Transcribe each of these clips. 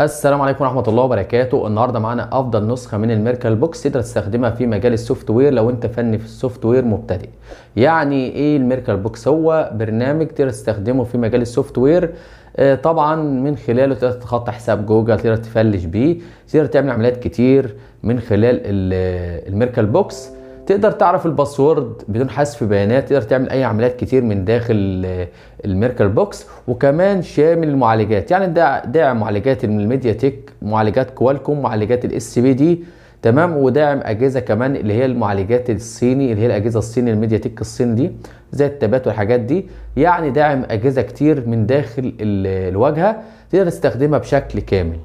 السلام عليكم ورحمه الله وبركاته النهارده معانا افضل نسخه من الميركل بوكس تقدر تستخدمها في مجال السوفت وير لو انت فني في السوفت وير مبتدئ يعني ايه الميركل بوكس هو برنامج تقدر تستخدمه في مجال السوفت وير آه، طبعا من خلاله تقدر تتخطى حساب جوجل تقدر تفلش بيه تقدر تعمل عمليات كتير من خلال آه، الميركل بوكس تقدر تعرف الباسورد بدون حذف بيانات تقدر تعمل اي عمليات كتير من داخل آه، الميركل بوكس وكمان شامل المعالجات يعني داعم معالجات الميديا تك معالجات كوالكوم معالجات الاس بي دي تمام وداعم اجهزه كمان اللي هي المعالجات الصيني اللي هي الاجهزه الصيني الميديا تك الصيني دي زي التابات والحاجات دي يعني داعم اجهزه كتير من داخل الواجهه تقدر تستخدمها بشكل كامل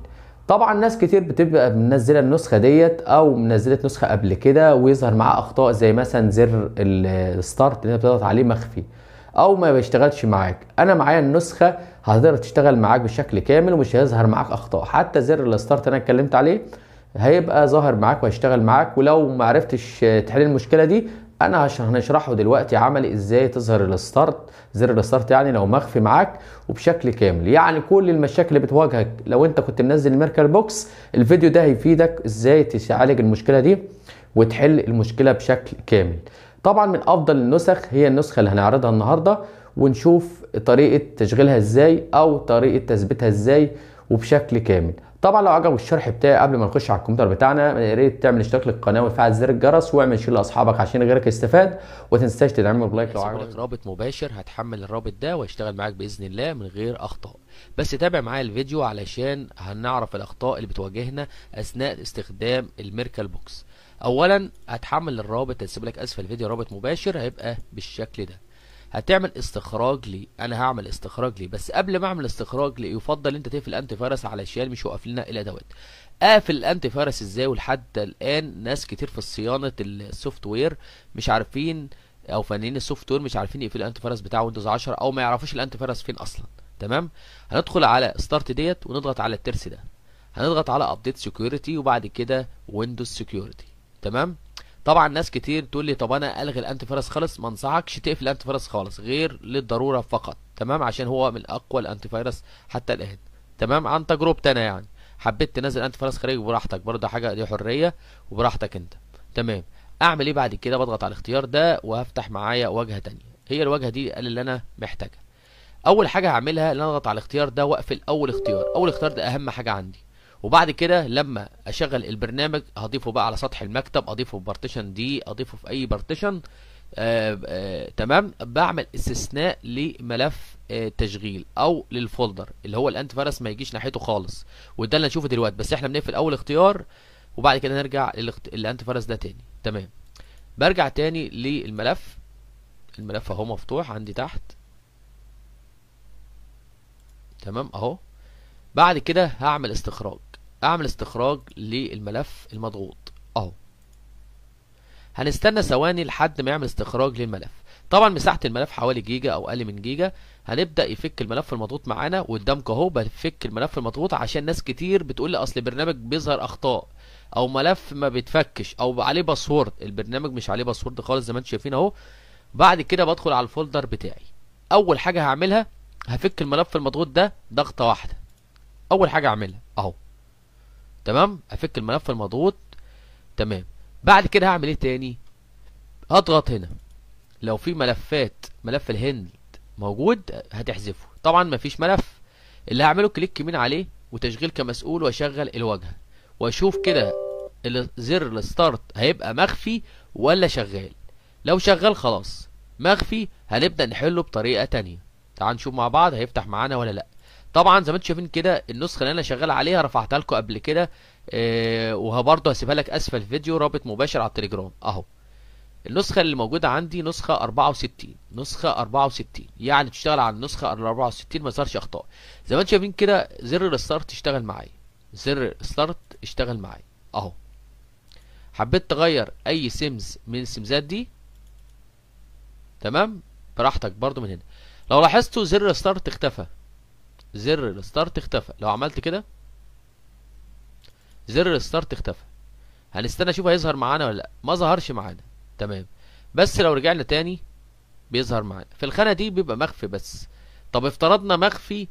طبعا ناس كتير بتبقى منزله النسخه ديت او منزله نسخه قبل كده ويظهر معاه اخطاء زي مثلا زر الستارت اللي انت بتضغط عليه مخفي او ما بيشتغلش معاك انا معايا النسخه هتقدر تشتغل معاك بشكل كامل ومش هيظهر معاك اخطاء حتى زر الستارت انا اتكلمت عليه هيبقى ظاهر معاك وهيشتغل معاك ولو ما عرفتش تحل المشكله دي انا عشان هنشرحه دلوقتي عملي ازاي تظهر الستارت زر الستارت يعني لو مخفي معاك وبشكل كامل يعني كل المشاكل اللي بتواجهك لو انت كنت منزل الميركل بوكس الفيديو ده هيفيدك ازاي تعالج المشكله دي وتحل المشكله بشكل كامل طبعا من افضل النسخ هي النسخه اللي هنعرضها النهارده ونشوف طريقه تشغيلها ازاي او طريقه تثبيتها ازاي وبشكل كامل طبعا لو عجبك الشرح بتاعي قبل ما نخش على الكمبيوتر بتاعنا يا ريت تعمل اشتراك للقناه وتفعل زر الجرس واعمل شير لاصحابك عشان غيرك يستفاد وما تنساش تدعمني بلايك لو عجبك رابط مباشر هتحمل الرابط ده وهيشتغل معاك باذن الله من غير اخطاء بس تابع معايا الفيديو علشان هنعرف الاخطاء اللي بتواجهنا اثناء استخدام الميركل بوكس اولا هتحمل الرابط هسيب لك اسفل الفيديو رابط مباشر هيبقى بالشكل ده هتعمل استخراج لي انا هعمل استخراج لي بس قبل ما اعمل استخراج لي يفضل انت تقفل انتي فيروس علشان مش واقف لنا الادوات قافل الانتي فيروس ازاي ولحد الان ناس كتير في صيانه السوفت وير مش عارفين او فنانين السوفت وير مش عارفين يقفلوا الانتي فيروس بتاع ويندوز 10 او ما يعرفوش الانتي فيروس فين اصلا تمام هندخل على ستارت ديت ونضغط على الترس ده هنضغط على ابديت سكيورتي وبعد كده ويندوز سكيورتي تمام طبعا ناس كتير تقول لي طب انا الغي الانتي فيروس خالص ما انصحكش تقفل الانتي فيروس خالص غير للضروره فقط تمام عشان هو من اقوى الانتي فيروس حتى الان تمام عن تجربتي انا يعني حبيت تنزل انتي فيروس خارجي براحتك برضه حاجه دي حريه وبراحتك انت تمام اعمل ايه بعد كده بضغط على الاختيار ده وهفتح معايا واجهه ثانيه هي الواجهه دي اللي انا محتاجها اول حاجه هعملها ان انا اضغط على الاختيار ده واقفل اول اختيار اول اختيار ده اهم حاجه عندي وبعد كده لما اشغل البرنامج هضيفه بقى على سطح المكتب اضيفه في بارتيشن دي اضيفه في اي بارتيشن آه، آه، تمام بعمل استثناء لملف آه، تشغيل او للفولدر اللي هو الانت فيروس ما يجيش ناحيته خالص وده اللي هنشوفه دلوقتي بس احنا بنقفل اول اختيار وبعد كده نرجع للانت فيروس ده تاني تمام برجع تاني للملف الملف اهو مفتوح عندي تحت تمام اهو بعد كده هعمل استخراج اعمل استخراج للملف المضغوط اهو هنستنى ثواني لحد ما يعمل استخراج للملف طبعا مساحه الملف حوالي جيجا او اقل من جيجا هنبدا يفك الملف المضغوط معانا قدامك اهو بفك الملف المضغوط عشان ناس كتير بتقول لي اصل برنامج بيظهر اخطاء او ملف ما بيتفكش او عليه باسورد البرنامج مش عليه باسورد خالص زي ما انتم شايفين اهو بعد كده بدخل على الفولدر بتاعي اول حاجه هعملها هفك الملف المضغوط ده ضغطه واحده اول حاجه اعملها تمام افك الملف المضغوط تمام بعد كده هعمل ايه تاني اضغط هنا لو في ملفات ملف الهند موجود هتحذفه طبعا مفيش ملف اللي هعمله كليك يمين عليه وتشغيل كمسؤول واشغل الواجهه واشوف كده زر الستارت هيبقى مخفي ولا شغال لو شغال خلاص مخفي هنبدا نحله بطريقه تانية تعال نشوف مع بعض هيفتح معانا ولا لا طبعا زي ما انتم شايفين كده النسخه اللي انا شغال عليها رفعتها لكم قبل كده اه وبرده هسيبها لك اسفل الفيديو رابط مباشر على التليجرام اهو النسخه اللي موجوده عندي نسخه 64 نسخه 64 يعني تشتغل على النسخه 64 ما صارش اخطاء زي ما انتم شايفين كده زر الستارت اشتغل معايا زر الستارت اشتغل معايا اهو حبيت تغير اي سيمز من السيمزات دي تمام براحتك برضو من هنا لو لاحظتوا زر الستارت اختفى زر الستارت اختفى لو عملت كده زر الستارت اختفى هنستنى اشوف هيظهر معانا ولا لا ما ظهرش معانا تمام بس لو رجعنا تاني بيظهر معانا في الخانه دي بيبقى مخفي بس طب افترضنا مخفي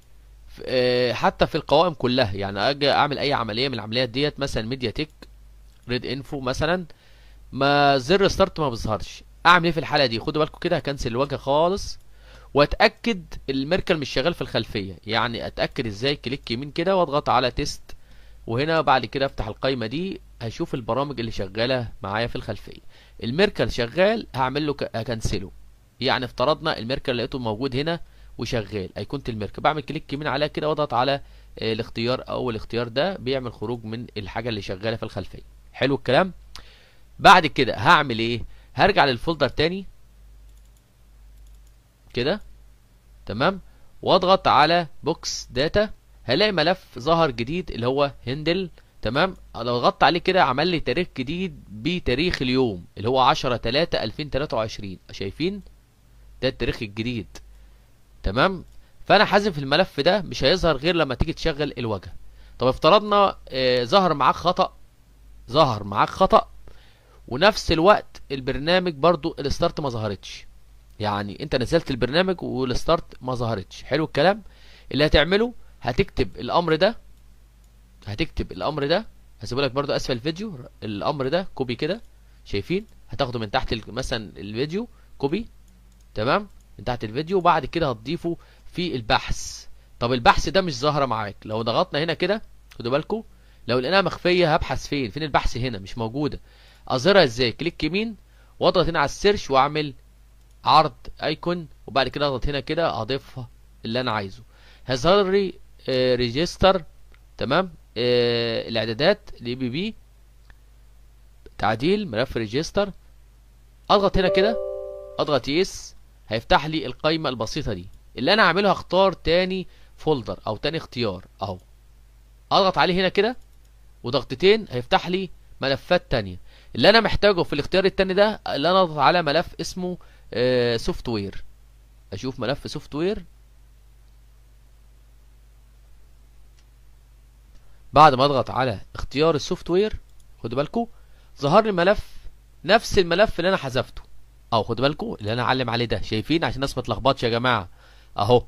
آه، حتى في القوائم كلها يعني اجي اعمل اي عمليه من العمليات ديت مثلا ميديا تك ريد انفو مثلا ما زر ستارت ما بيظهرش اعمل ايه في الحاله دي خدوا بالكم كده هكنسل الواجهه خالص واتاكد الميركل مش شغال في الخلفيه يعني اتاكد ازاي كليك يمين كده واضغط على تيست وهنا بعد كده افتح القائمه دي هشوف البرامج اللي شغاله معايا في الخلفيه الميركل شغال هعمل له اكنسله يعني افترضنا الميركل لقيته موجود هنا وشغال ايقونه الميركل بعمل كليك يمين عليها كده واضغط على آه، الاختيار او الاختيار ده بيعمل خروج من الحاجه اللي شغاله في الخلفيه حلو الكلام بعد كده هعمل ايه هرجع للفولدر تاني كده تمام واضغط على بوكس داتا هلاقي ملف ظهر جديد اللي هو هندل تمام لو ضغطت عليه كده عمل لي تاريخ جديد بتاريخ اليوم اللي هو 10 3 2023 شايفين ده التاريخ الجديد تمام فانا حذف الملف ده مش هيظهر غير لما تيجي تشغل الواجهه طب افترضنا آه، ظهر معاك خطا ظهر معاك خطا ونفس الوقت البرنامج برضو الستارت ما ظهرتش يعني انت نزلت البرنامج والستارت ما ظهرتش حلو الكلام اللي هتعمله هتكتب الامر ده هتكتب الامر ده هسيبه لك برده اسفل الفيديو الامر ده كوبي كده شايفين هتاخده من تحت مثلا الفيديو كوبي تمام من تحت الفيديو وبعد كده هتضيفه في البحث طب البحث ده مش ظاهره معاك لو ضغطنا هنا كده خدوا بالكم لو لقيناها مخفيه هبحث فين فين البحث هنا مش موجوده اظهرها ازاي كليك يمين واضغط هنا على السيرش واعمل عرض ايكون وبعد كده اضغط هنا كده اضيف اللي انا عايزه هيظهر لي ريجستر تمام آه الاعدادات الاي بي بي تعديل ملف ريجستر اضغط هنا كده اضغط يس هيفتح لي القائمه البسيطه دي اللي انا هعمله هختار تاني فولدر او تاني اختيار اهو اضغط عليه هنا كده وضغطتين هيفتح لي ملفات تانية اللي انا محتاجه في الاختيار التاني ده اللي انا اضغط على ملف اسمه سوفت آه، وير اشوف ملف سوفت وير بعد ما اضغط على اختيار السوفت وير خدوا بالكم ظهر لي ملف نفس الملف اللي انا حذفته اهو خدوا بالكم اللي انا علم عليه ده شايفين عشان الناس ما تلخبطش يا جماعه اهو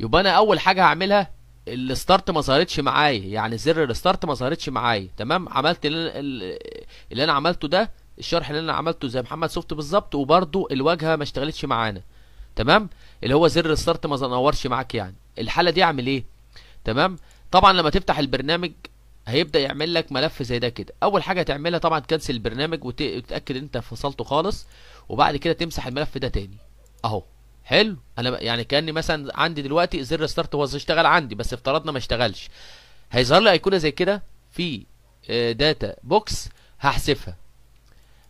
يبقى انا اول حاجه هعملها الستارت ما ظهرتش معايا يعني زر الستارت ما ظهرتش معايا تمام عملت اللي انا عملته ده الشرح اللي انا عملته زي محمد سوفت بالظبط وبرده الواجهه ما اشتغلتش معانا تمام اللي هو زر الستارت ما نورش معاك يعني الحاله دي اعمل ايه تمام طبعا لما تفتح البرنامج هيبدا يعمل لك ملف زي ده كده اول حاجه هتعملها طبعا تكنسل البرنامج وتتاكد انت فصلته خالص وبعد كده تمسح الملف ده تاني اهو حلو انا يعني كاني مثلا عندي دلوقتي زر ستارت هو اشتغل عندي بس افترضنا ما اشتغلش هيظهر لي ايقونه زي كده في داتا بوكس هحذفها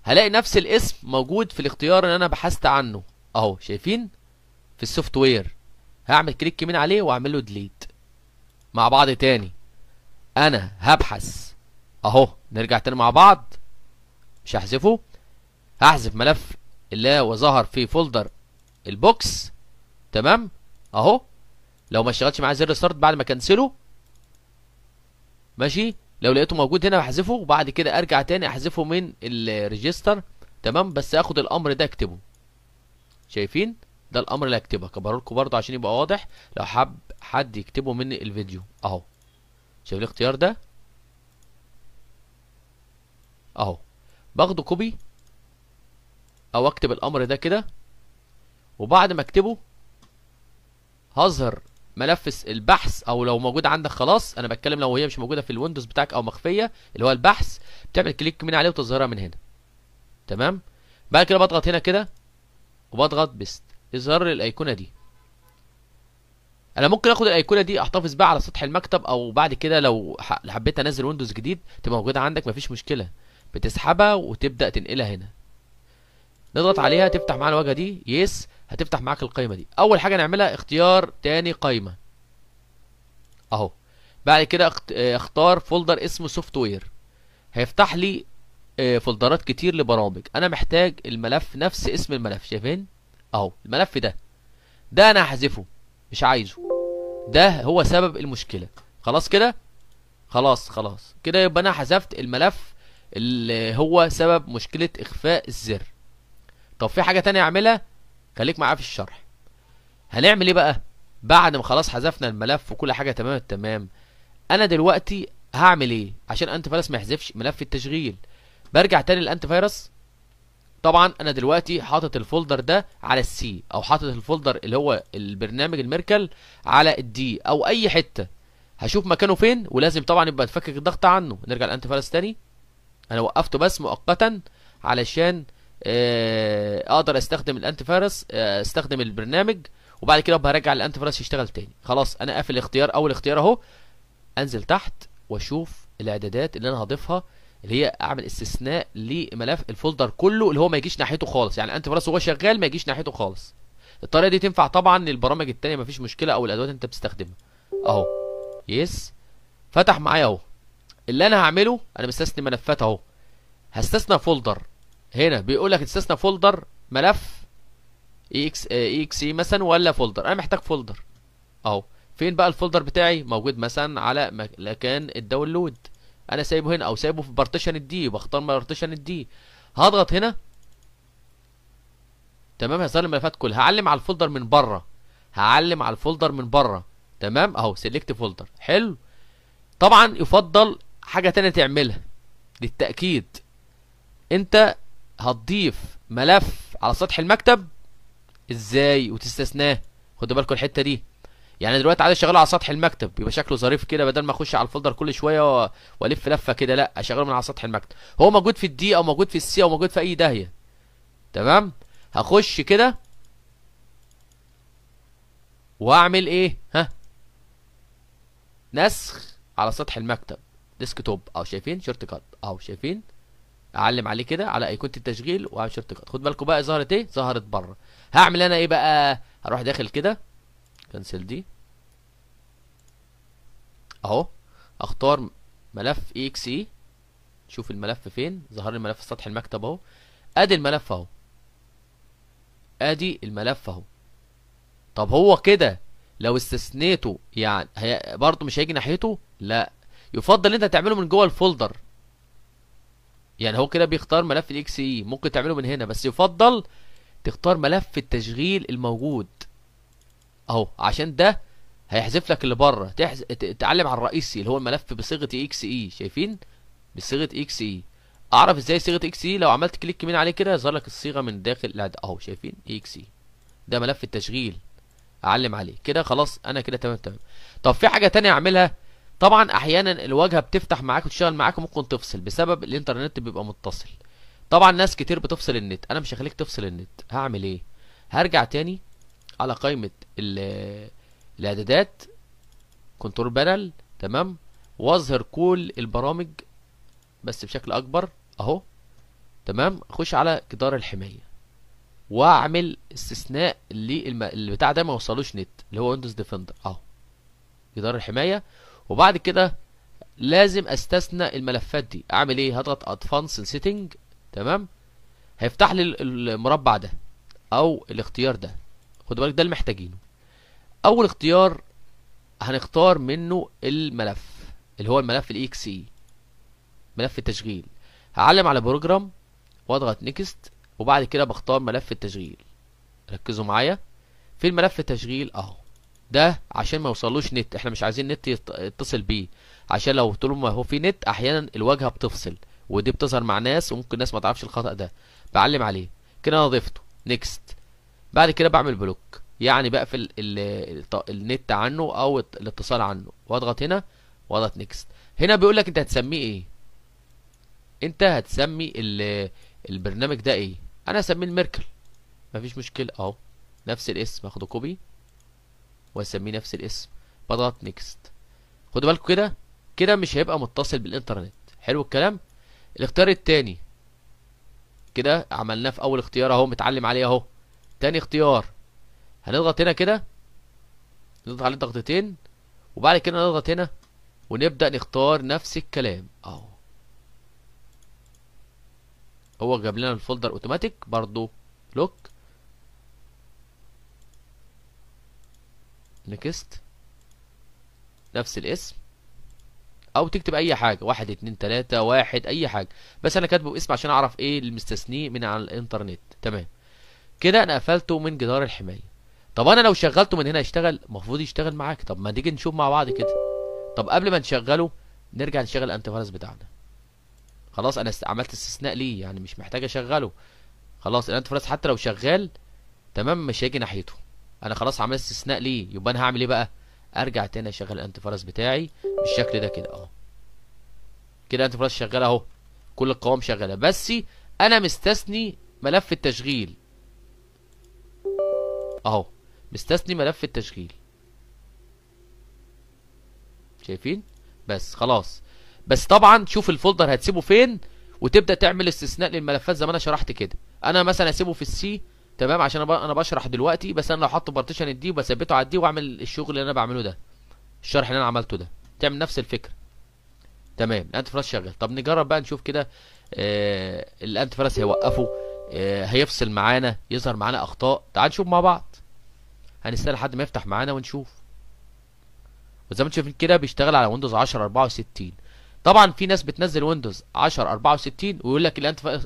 هلاقي نفس الاسم موجود في الاختيار اللي انا بحثت عنه اهو شايفين في السوفت وير هعمل كليك يمين عليه واعمل له ديليت مع بعض تاني انا هبحث اهو نرجع تاني مع بعض مش هحذفه هحذف ملف اللي هو ظهر في فولدر البوكس تمام اهو لو ما اشتغلش معايا زر ستارت بعد ما كنسله ماشي لو لقيته موجود هنا بحذفه وبعد كده ارجع تاني احذفه من الريجستر تمام بس اخد الامر ده اكتبه شايفين ده الامر اللي هكتبه كبر لكم برده عشان يبقى واضح لو حب حد يكتبه من الفيديو اهو شايف الاختيار ده اهو باخده كوبي او اكتب الامر ده كده وبعد ما اكتبه هظهر ملف البحث او لو موجود عندك خلاص انا بتكلم لو هي مش موجوده في الويندوز بتاعك او مخفيه اللي هو البحث بتعمل كليك من عليه وتظهرها من هنا تمام بعد كده بضغط هنا كده وبضغط بيست يظهر لي الايقونه دي انا ممكن اخد الايقونه دي احتفظ بيها على سطح المكتب او بعد كده لو حبيت انزل ويندوز جديد تبقى موجوده عندك مفيش مشكله بتسحبها وتبدا تنقلها هنا نضغط عليها تفتح معانا الواجهه دي يس yes. هتفتح معاك القايمه دي اول حاجه نعملها اختيار تاني قايمه اهو بعد كده اختار فولدر اسمه سوفت وير هيفتح لي آه، فولدرات كتير لبرامج انا محتاج الملف نفس اسم الملف شايفين اهو الملف ده ده انا هحذفه مش عايزه ده هو سبب المشكله خلاص كده خلاص خلاص كده يبقى انا حذفت الملف اللي هو سبب مشكله اخفاء الزر طب في حاجه تانية اعملها خليك معايا في الشرح هنعمل ايه بقى بعد ما خلاص حذفنا الملف وكل حاجه تمام التمام انا دلوقتي هعمل ايه عشان انت فيروس ما يحذفش ملف التشغيل برجع تاني للانت فيروس طبعا انا دلوقتي حاطط الفولدر ده على السي او حاطط الفولدر اللي هو البرنامج الميركل على الدي او اي حته هشوف مكانه فين ولازم طبعا يبقى اتفكك الضغط عنه نرجع للانت فيروس تاني انا وقفته بس مؤقتا علشان آه، اقدر استخدم الانتي فيروس آه، استخدم البرنامج وبعد كده برجع الانتي فيروس يشتغل تاني خلاص انا قافل الاختيار اول اختيار اهو انزل تحت واشوف الاعدادات اللي انا هضيفها اللي هي اعمل استثناء لملف الفولدر كله اللي هو ما يجيش ناحيته خالص يعني الانتي فيروس وهو شغال ما يجيش ناحيته خالص الطريقه دي تنفع طبعا للبرامج التانية مفيش مشكله او الادوات انت بتستخدمها اهو يس فتح معايا اهو اللي انا هعمله انا مستثني ملفات اهو هستثنى فولدر هنا بيقول لك استثنى فولدر ملف اي اكس اي اكس مثلا ولا فولدر انا محتاج فولدر اهو فين بقى الفولدر بتاعي موجود مثلا على مكان الداونلود انا سايبه هنا او سايبه في بارتيشن الدي بختار بارتيشن الدي هضغط هنا تمام هيظهر الملفات كلها هعلم على الفولدر من بره هعلم على الفولدر من بره تمام اهو سيلكت فولدر حلو طبعا يفضل حاجه ثانيه تعملها للتاكيد انت هتضيف ملف على سطح المكتب ازاي وتستثناه خدوا بالكم الحته دي يعني دلوقتي عايز اشغله على سطح المكتب يبقى شكله ظريف كده بدل ما اخش على الفولدر كل شويه والف لفه كده لا اشغله من على سطح المكتب هو موجود في الدي او موجود في السي او موجود في اي داهيه تمام هخش كده واعمل ايه ها نسخ على سطح المكتب ديسك توب اهو شايفين شورت كات اهو شايفين اعلم عليه كده على ايقونه التشغيل واعمل شيفت كات خد بالكم بقى ظهرت ايه ظهرت بره هعمل انا ايه بقى هروح داخل كده كنسل دي اهو اختار ملف اكس اي شوف الملف فين ظهر الملف في سطح المكتب اهو ادي الملف اهو ادي الملف اهو طب هو كده لو استثنيته يعني هي برضه مش هيجي ناحيته لا يفضل انت تعمله من جوه الفولدر يعني هو كده بيختار ملف الاكس اي e، ممكن تعمله من هنا بس يفضل تختار ملف التشغيل الموجود اهو عشان ده هيحذف لك اللي بره تحز... تعلم على الرئيسي اللي هو الملف بصيغه اكس اي e، شايفين بصيغه اكس اي e. اعرف ازاي صيغه اكس اي لو عملت كليك يمين عليه كده يظهر لك الصيغه من داخل لا اهو شايفين اكس اي ده ملف التشغيل اعلم عليه كده خلاص انا كده تمام تمام طب في حاجه ثانيه اعملها طبعا احيانا الواجهه بتفتح معاك وتشتغل معاك وممكن تفصل بسبب الانترنت بيبقى متصل طبعا ناس كتير بتفصل النت انا مش هخليك تفصل النت هعمل ايه هرجع تاني على قائمه الاعدادات كنترول بانل تمام واظهر كل البرامج بس بشكل اكبر اهو تمام اخش على جدار الحمايه واعمل استثناء للبتاع ده ما وصلوش نت اللي هو ويندوز ديفندر اهو جدار الحمايه وبعد كده لازم استثنى الملفات دي اعمل ايه هضغط ادفانس سيتنج تمام هيفتح لي المربع ده او الاختيار ده خد بالك ده اللي محتاجينه اول اختيار هنختار منه الملف اللي هو الملف اكس اي e e، ملف التشغيل هعلم على بروجرام واضغط نيكست وبعد كده بختار ملف التشغيل ركزوا معايا في الملف التشغيل اهو ده عشان ما يوصلوش نت احنا مش عايزين نت يتصل بيه عشان لو طول ما هو في نت احيانا الواجهه بتفصل ودي بتظهر مع ناس وممكن ناس ما تعرفش الخطا ده بعلم عليه كده انا ضفته نيكست بعد كده بعمل بلوك يعني بقفل النت عنه او الاتصال عنه واضغط هنا واضغط نيكست هنا بيقول لك انت هتسميه ايه انت هتسمي البرنامج ده ايه انا هسميه الميركل مفيش مشكله اهو نفس الاسم اخده كوبي واسميه نفس الاسم بضغط نيكست خدوا بالكم كده كده مش هيبقى متصل بالانترنت حلو الكلام الاختيار التاني كده عملناه في اول اختيار اهو متعلم عليه اهو تاني اختيار هنضغط هنا كده نضغط عليه ضغطتين وبعد كده نضغط هنا ونبدا نختار نفس الكلام اهو هو جاب لنا الفولدر اوتوماتيك برضو لوك نكست نفس الاسم او تكتب اي حاجه واحد اتنين تلاته واحد اي حاجه بس انا كاتبه باسم عشان اعرف ايه اللي مستثنيه من على الانترنت تمام كده انا قفلته من جدار الحمايه طب انا لو شغلته من هنا يشتغل المفروض يشتغل معاك طب ما تيجي نشوف مع بعض كده طب قبل ما نشغله نرجع نشغل الانتي فيروس بتاعنا خلاص انا عملت استثناء ليه يعني مش محتاج اشغله خلاص الانتي فيروس حتى لو شغال تمام مش هيجي ناحيته انا خلاص عملت استثناء ليه يبقى انا هعمل ايه بقى ارجع تاني اشغل الانتي فرس بتاعي بالشكل ده كده اهو كده الانتي فرس شغال اهو كل القوام شغاله بس انا مستثني ملف التشغيل اهو مستثني ملف التشغيل شايفين بس خلاص بس طبعا شوف الفولدر هتسيبه فين وتبدا تعمل استثناء للملفات زي ما انا شرحت كده انا مثلا هسيبه في السي تمام عشان انا بشرح دلوقتي بس انا لو حط بارتيشن الدي وبثبته على الدي واعمل الشغل اللي انا بعمله ده الشرح اللي انا عملته ده تعمل نفس الفكره تمام الانت فراس شغال طب نجرب بقى نشوف كده آه الانت فراس هيوقفه آه هيفصل معانا يظهر معانا اخطاء تعال نشوف مع بعض هنستنى لحد ما يفتح معانا ونشوف وزي ما انتم شايفين كده بيشتغل على ويندوز 10 64 طبعا في ناس بتنزل ويندوز 10 64 ويقول لك الانت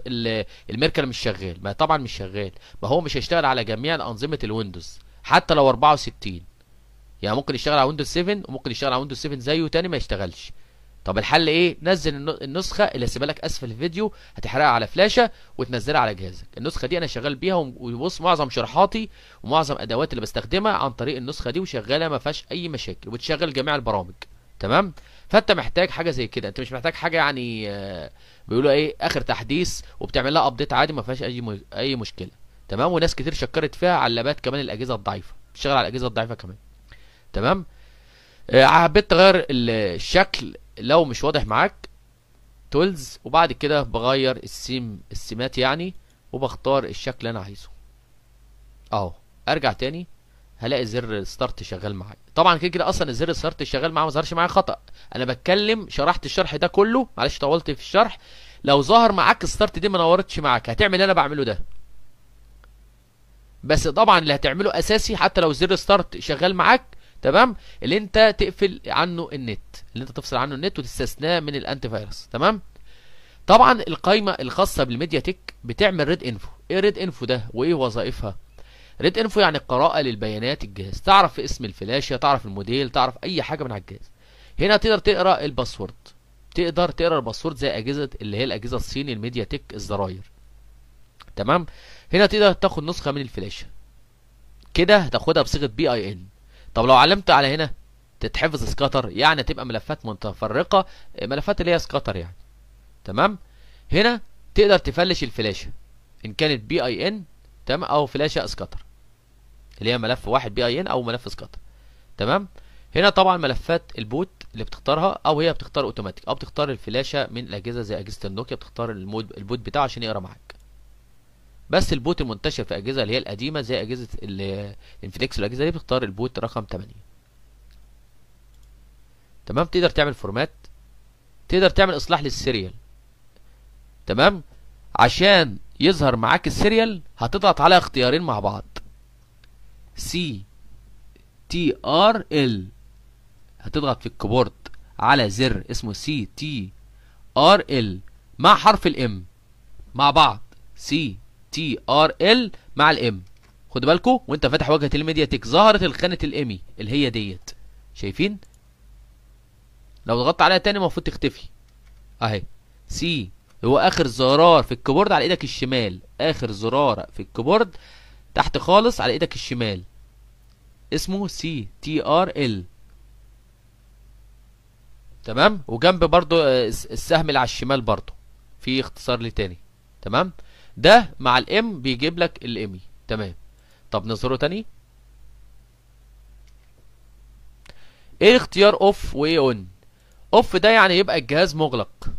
الميركل مش شغال ما طبعا مش شغال ما هو مش هيشتغل على جميع انظمه الويندوز حتى لو 64 يعني ممكن يشتغل على ويندوز 7 وممكن يشتغل على ويندوز 7 زيه تاني ما يشتغلش طب الحل ايه نزل النسخه اللي هسيبها لك اسفل الفيديو هتحرقها على فلاشه وتنزلها على جهازك النسخه دي انا شغال بيها وبص معظم شرحاتي ومعظم ادوات اللي بستخدمها عن طريق النسخه دي وشغاله ما فيهاش اي مشاكل وبتشغل جميع البرامج تمام فانت محتاج حاجه زي كده انت مش محتاج حاجه يعني آه، بيقولوا ايه اخر تحديث وبتعمل لها ابديت عادي ما فيهاش اي اي مشكله تمام وناس كتير شكرت فيها علبات كمان الاجهزه الضعيفه بتشتغل على الاجهزه الضعيفه كمان تمام آه، حبيت تغير الشكل لو مش واضح معاك تولز وبعد كده بغير السيم السمات يعني وبختار الشكل اللي انا عايزه اهو ارجع تاني هلاقي زر ستارت شغال معايا طبعا كده كده اصلا الزر ستارت شغال معايا ما ظهرش معايا خطا انا بتكلم شرحت الشرح ده كله معلش طولت في الشرح لو ظهر معاك ستارت دي ما نورتش معاك هتعمل اللي انا بعمله ده بس طبعا اللي هتعمله اساسي حتى لو زر ستارت شغال معاك تمام اللي انت تقفل عنه النت اللي انت تفصل عنه النت وتستثناه من الانتي فايروس تمام طبعا القائمه الخاصه بالميديا تك بتعمل ريد انفو ايه ريد انفو ده وايه وظائفها ريد انفو يعني قراءة للبيانات الجهاز تعرف اسم الفلاشه تعرف الموديل تعرف اي حاجه من على الجهاز هنا تقدر تقرا الباسورد تقدر تقرا الباسورد زي اجهزه اللي هي الاجهزه الصيني الميديا تك الزراير تمام هنا تقدر تاخد نسخه من الفلاشه كده هتاخدها بصيغه بي اي ان طب لو علمت على هنا تتحفظ سكاتر يعني تبقى ملفات متفرقه آه، ملفات اللي هي سكاتر يعني تمام هنا تقدر تفلش الفلاشه ان كانت بي اي ان تمام او فلاشه اسكتر اللي هي ملف واحد بي اي ان او ملف سكاتر تمام هنا طبعا ملفات البوت اللي بتختارها او هي بتختار اوتوماتيك او بتختار الفلاشه من الاجهزه زي اجهزه النوكيا بتختار المود البوت بتاعه عشان يقرا معاك بس البوت المنتشر في اجهزه اللي هي القديمه زي اجهزه الانفليكس والاجهزه دي بتختار البوت رقم 8 تمام تقدر تعمل فورمات تقدر تعمل اصلاح للسيريال تمام عشان يظهر معاك السيريال هتضغط على اختيارين مع بعض سي تي ار ال هتضغط في الكيبورد على زر اسمه سي تي ار ال مع حرف الام مع بعض سي تي ار ال مع الام خدوا بالكم وانت فاتح واجهه الميديا تك ظهرت الخانه الامي اللي هي ديت شايفين لو ضغطت عليها تاني المفروض تختفي اهي سي هو اخر زرار في الكيبورد على ايدك الشمال اخر زرار في الكيبورد تحت خالص على ايدك الشمال اسمه سي تي ار ال تمام وجنب برضو آه، السهم اللي على الشمال برضو في اختصار لي تاني تمام ده مع الام بيجيب لك الامي e. تمام طب نظهره تاني ايه اختيار اوف وايه اون اوف ده يعني يبقى الجهاز مغلق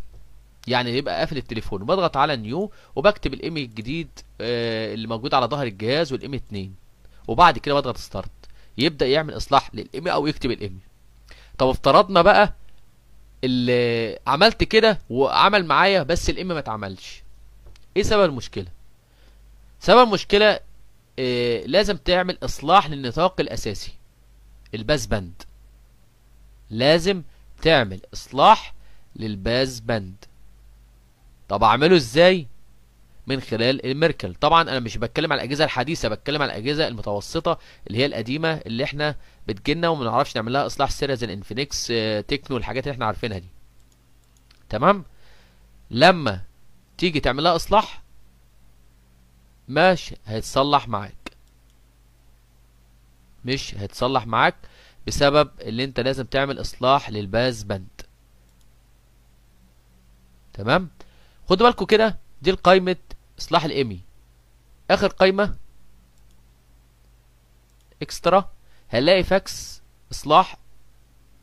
يعني يبقى قافل التليفون وبضغط على نيو وبكتب الايمي الجديد آه، اللي موجود على ظهر الجهاز والايمي 2 وبعد كده بضغط ستارت يبدا يعمل اصلاح للايمي او يكتب الايمي طب افترضنا بقى اللي عملت كده وعمل معايا بس الايمي ما اتعملش ايه سبب المشكله سبب المشكله إيه لازم تعمل اصلاح للنطاق الاساسي الباس بند لازم تعمل اصلاح للباس بند طب اعمله ازاي من خلال الميركل طبعا انا مش بتكلم على الاجهزه الحديثه بتكلم على الاجهزه المتوسطه اللي هي القديمه اللي احنا بتجيلنا وما نعرفش نعمل لها اصلاح سيريز زي الانفينكس آه، تكنو الحاجات اللي احنا عارفينها دي تمام لما تيجي تعمل لها اصلاح مش هيتصلح معاك مش هيتصلح معاك بسبب اللي انت لازم تعمل اصلاح للباز بند تمام خدوا بالكم كده دي قائمه اصلاح الامي اخر قائمه اكسترا هنلاقي فاكس اصلاح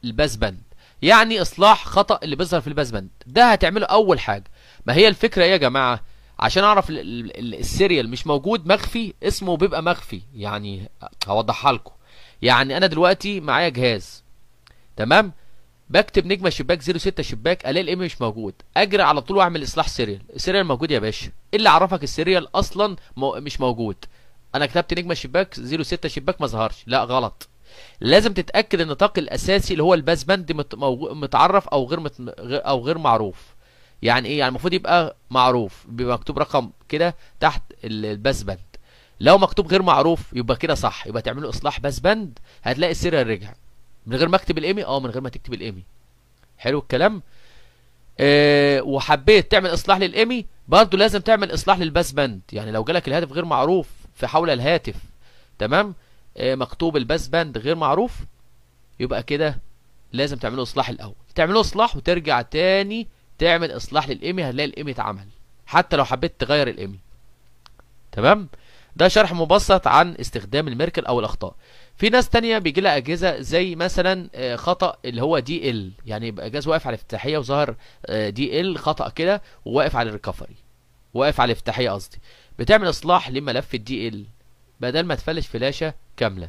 الباس بند يعني اصلاح خطا اللي بيظهر في الباس بند ده هتعمله اول حاجه ما هي الفكره ايه يا جماعه عشان اعرف السيريال مش موجود مخفي اسمه بيبقى مخفي يعني هوضحها لكم يعني انا دلوقتي معايا جهاز تمام بكتب نجمه شباك 06 شباك الاقي الام مش موجود اجري على طول واعمل اصلاح سيريال السيريال موجود يا باشا ايه اللي عرفك السيريال اصلا مو مش موجود انا كتبت نجمه شباك 06 شباك ما ظهرش لا غلط لازم تتاكد ان النطاق الاساسي اللي هو الباس باند متعرف او غير مت... او غير معروف يعني ايه يعني المفروض يبقى معروف بيبقى مكتوب رقم كده تحت الباس باند لو مكتوب غير معروف يبقى كده صح يبقى تعملوا اصلاح باس باند هتلاقي السيريال رجع من غير ما اكتب الايمي اه من غير ما تكتب الايمي حلو الكلام أه وحبيت تعمل اصلاح للايمي برضه لازم تعمل اصلاح للباس باند يعني لو جالك الهاتف غير معروف في حول الهاتف تمام أه مكتوب الباس باند غير معروف يبقى كده لازم تعمله اصلاح الاول تعمله اصلاح وترجع تاني تعمل اصلاح للايمي هتلاقي الايمي اتعمل حتى لو حبيت تغير الايمي تمام ده شرح مبسط عن استخدام الميركل او الاخطاء في ناس تانية بيجي لها اجهزه زي مثلا آه، خطا اللي هو دي ال يعني يبقى جهاز واقف على الافتتاحيه وظهر دي آه، ال خطا كده وواقف على الريكفري واقف على الافتتاحيه قصدي بتعمل اصلاح لملف الدي ال بدل ما تفلش فلاشه كامله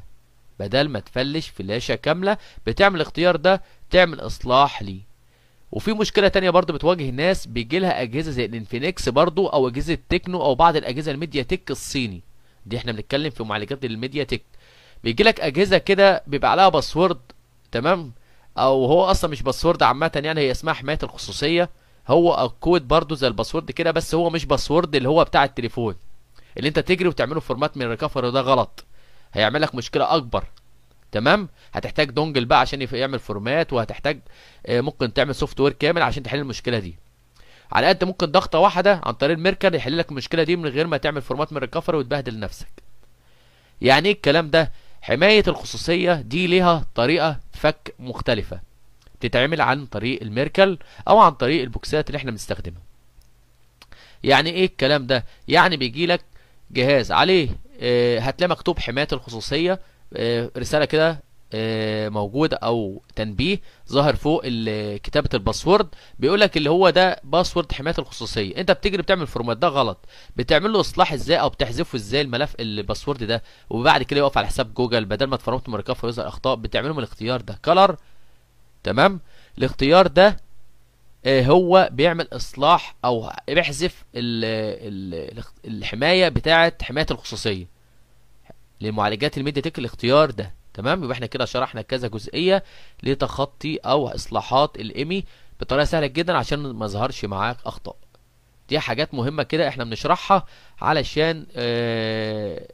بدل ما تفلش فلاشه كامله بتعمل الاختيار ده تعمل اصلاح ليه وفي مشكله تانية برضو بتواجه الناس بيجي لها اجهزه زي الانفينكس برضو او اجهزه تكنو او بعض الاجهزه الميديا تك الصيني دي احنا بنتكلم في معالجات الميديا تك بيجي لك اجهزه كده بيبقى عليها باسورد تمام او هو اصلا مش باسورد عامه يعني هي اسمها حمايه الخصوصيه هو الكود برضو زي الباسورد كده بس هو مش باسورد اللي هو بتاع التليفون اللي انت تجري وتعمله فورمات من ريكفري ده غلط هيعمل لك مشكله اكبر تمام هتحتاج دونجل بقى عشان يعمل فورمات وهتحتاج آه، ممكن تعمل سوفت وير كامل عشان تحل المشكله دي على قد ممكن ضغطه واحده عن طريق الميركل يحل لك المشكله دي من غير ما تعمل فورمات من ريكفري وتبهدل نفسك يعني ايه الكلام ده حماية الخصوصية دي ليها طريقة فك مختلفة تتعمل عن طريق الميركل او عن طريق البوكسات اللي احنا بنستخدمها يعني ايه الكلام ده يعني بيجي لك جهاز عليه آه، هتلاقي مكتوب حماية الخصوصية آه، رسالة كده آه، موجود او تنبيه ظاهر فوق كتابه الباسورد بيقول لك اللي هو ده باسورد حمايه الخصوصيه انت بتجري بتعمل الفورمات ده غلط بتعمل له اصلاح ازاي او بتحذفه ازاي الملف الباسورد ده وبعد كده يقف على حساب جوجل بدل ما تفرمت مركبه فيظهر اخطاء بتعمل لهم الاختيار ده كلر تمام الاختيار ده آه، هو بيعمل اصلاح او بيحذف الحمايه بتاعه حمايه الخصوصيه لمعالجات الميديا تك الاختيار ده تمام يبقى احنا كده شرحنا كذا جزئيه لتخطي او اصلاحات الايمي بطريقه سهله جدا عشان ما يظهرش معاك اخطاء دي حاجات مهمه كده احنا بنشرحها علشان آه،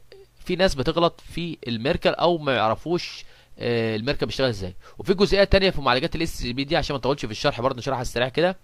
في ناس بتغلط في الميركل او ما يعرفوش آه، الميركل بيشتغل ازاي وفي جزئيه تانية في معالجات الاس بي دي عشان ما اطولش في الشرح برضه نشرحها السريع كده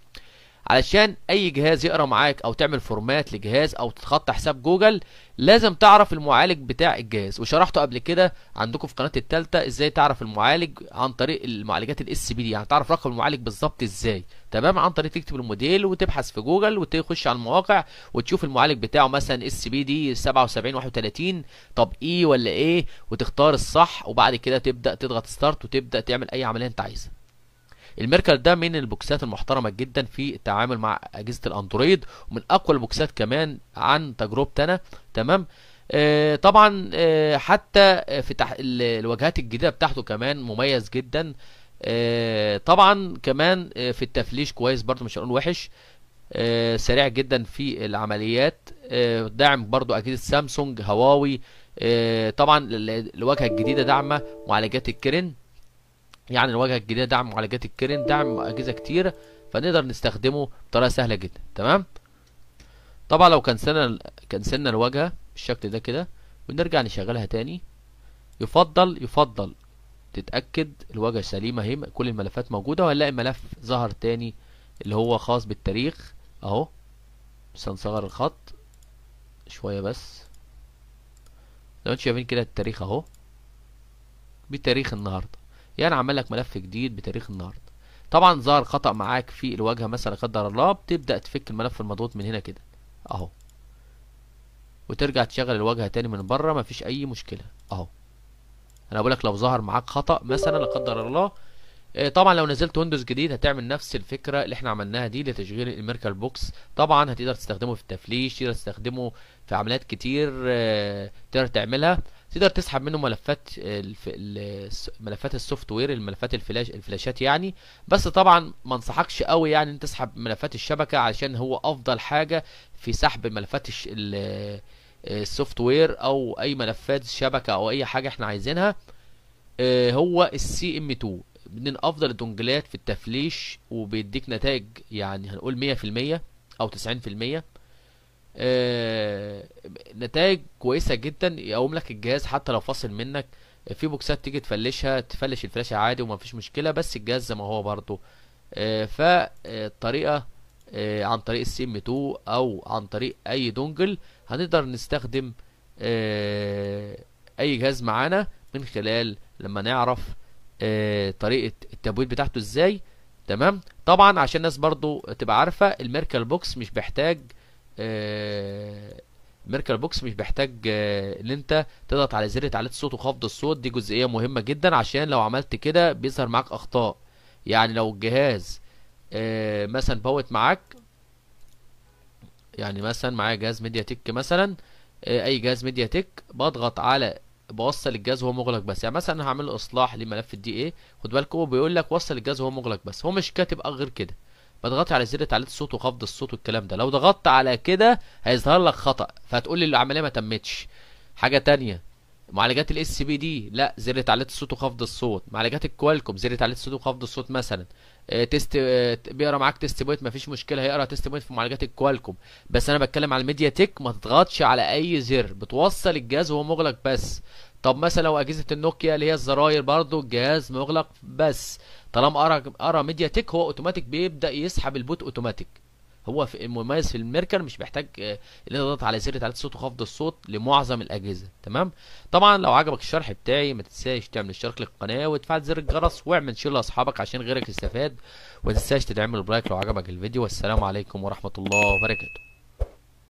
علشان اي جهاز يقرا معاك او تعمل فورمات لجهاز او تتخطى حساب جوجل لازم تعرف المعالج بتاع الجهاز وشرحته قبل كده عندكم في قناه الثالثه ازاي تعرف المعالج عن طريق المعالجات الاس بي دي يعني تعرف رقم المعالج بالظبط ازاي تمام عن طريق تكتب الموديل وتبحث في جوجل وتخش على المواقع وتشوف المعالج بتاعه مثلا اس بي دي 77 31 طب ايه ولا ايه وتختار الصح وبعد كده تبدا تضغط ستارت وتبدا تعمل اي عمليه انت عايزها الميركل ده من البوكسات المحترمه جدا في التعامل مع اجهزه الاندرويد ومن اقوى البوكسات كمان عن تجربتي انا تمام آه طبعا آه حتى في تح... الواجهات الجديده بتاعته كمان مميز جدا آه طبعا كمان آه، في التفليش كويس برضو مش هنقول وحش آه، سريع جدا في العمليات آه، داعم برضو اجهزه سامسونج هواوي طبعا الواجهه الجديده داعمه معالجات الكرن يعني الواجهه الجديده دعم معالجات الكيرن دعم اجهزه كتير فنقدر نستخدمه بطريقه سهله جدا تمام طبعا لو كنسلنا كنسلنا الواجهه بالشكل ده كده ونرجع نشغلها تاني يفضل يفضل تتاكد الواجهه سليمه اهي كل الملفات موجوده وهنلاقي ملف ظهر تاني اللي هو خاص بالتاريخ اهو بس هنصغر الخط شويه بس لو انتوا شايفين كده التاريخ اهو بتاريخ النهارده يعني عمل لك ملف جديد بتاريخ النهارده طبعا ظهر خطا معاك في الواجهه مثلا قدر الله بتبدا تفك الملف المضغوط من هنا كده اهو وترجع تشغل الواجهه تاني من بره مفيش اي مشكله اهو انا بقولك لو ظهر معاك خطا مثلا لا قدر الله آه، طبعا لو نزلت ويندوز جديد هتعمل نفس الفكره اللي احنا عملناها دي لتشغيل الميركل بوكس طبعا هتقدر تستخدمه في التفليش تقدر تستخدمه في عمليات كتير آه، تقدر تعملها تقدر تسحب منه ملفات ملفات السوفت وير الملفات الفلاش الفلاشات يعني بس طبعا ما انصحكش قوي يعني ان تسحب ملفات الشبكه علشان هو افضل حاجه في سحب ملفات السوفت وير او اي ملفات شبكه او اي حاجه احنا عايزينها آه، هو السي ام 2 من افضل الدونجلات في التفليش وبيديك نتائج يعني هنقول 100% او 90% آه، نتائج كويسه جدا يقوم لك الجهاز حتى لو فاصل منك في بوكسات تيجي تفلشها تفلش الفلاشه عادي وما فيش مشكله بس الجهاز زي ما هو برضه آه، فالطريقه آه، عن طريق السي ام 2 او عن طريق اي دونجل هنقدر نستخدم آه، اي جهاز معانا من خلال لما نعرف طريقه التبويب بتاعته ازاي تمام طبعا عشان الناس برضو تبقى عارفه الميركل بوكس مش بيحتاج الميركل بوكس مش بيحتاج آه، ان انت تضغط على زر تعليق الصوت وخفض الصوت دي جزئيه مهمه جدا عشان لو عملت كده بيظهر معاك اخطاء يعني لو الجهاز آه، مثلا بوت معاك يعني مثلا معايا جهاز ميديا تك مثلا آه، اي جهاز ميديا تك بضغط على بوصل الجهاز وهو مغلق بس يعني مثلا انا هعمل اصلاح لملف الدي ايه خد بالك هو بيقول لك وصل الجهاز وهو مغلق بس هو مش كاتب غير كده بتضغطي على زر تعليق الصوت وخفض الصوت والكلام ده لو ضغطت على كده هيظهر لك خطا فهتقول لي العمليه ما تمتش حاجه ثانيه معالجات الاس بي دي لا زر تعليق الصوت وخفض الصوت معالجات الكوالكوم زر تعليق الصوت وخفض الصوت مثلا آه، تيست آه، بيقرا معاك تيست بوينت مفيش مشكله هيقرا تيست بوينت في معالجات الكوالكوم بس انا بتكلم على الميديا تك ما تضغطش على اي زر بتوصل الجهاز وهو مغلق بس طب مثلا لو اجهزه النوكيا اللي هي الزراير برضو الجهاز مغلق بس طالما ارى ارى ميديا تك هو اوتوماتيك بيبدا يسحب البوت اوتوماتيك هو في المميز في الميركر مش محتاج آه، اللي تضغط على زر تعليق الصوت وخفض الصوت لمعظم الاجهزه تمام طبعا لو عجبك الشرح بتاعي ما تنساش تعمل اشتراك للقناه وتفعل زر الجرس واعمل شير لاصحابك عشان غيرك يستفاد وما تنساش تدعم اللايك لو عجبك الفيديو والسلام عليكم ورحمه الله وبركاته